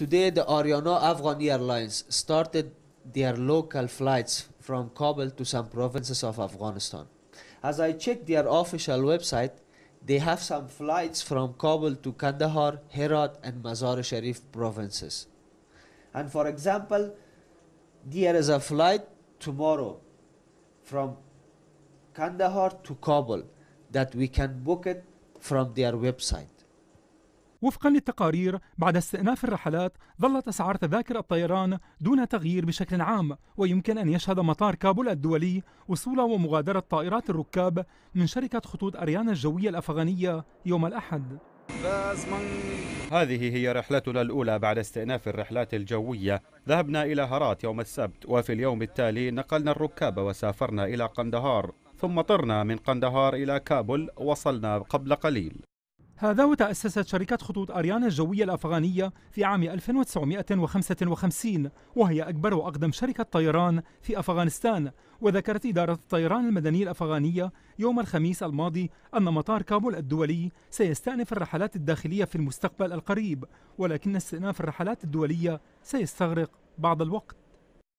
Today, the Ariana Afghan Airlines started their local flights from Kabul to some provinces of Afghanistan. As I checked their official website, they have some flights from Kabul to Kandahar, Herat, and Mazar Sharif provinces. And for example, there is a flight tomorrow from Kandahar to Kabul that we can book it from their website. وفقا للتقارير بعد استئناف الرحلات ظلت أسعار تذاكر الطيران دون تغيير بشكل عام ويمكن أن يشهد مطار كابول الدولي وصول ومغادرة طائرات الركاب من شركة خطوط أريانا الجوية الأفغانية يوم الأحد هذه هي رحلتنا الأولى بعد استئناف الرحلات الجوية ذهبنا إلى هرات يوم السبت وفي اليوم التالي نقلنا الركاب وسافرنا إلى قندهار ثم طرنا من قندهار إلى كابول وصلنا قبل قليل هذا وتأسست شركة خطوط أريان الجوية الأفغانية في عام 1955 وهي أكبر وأقدم شركة طيران في أفغانستان وذكرت إدارة الطيران المدني الأفغانية يوم الخميس الماضي أن مطار كابول الدولي سيستأنف الرحلات الداخلية في المستقبل القريب ولكن استئناف الرحلات الدولية سيستغرق بعض الوقت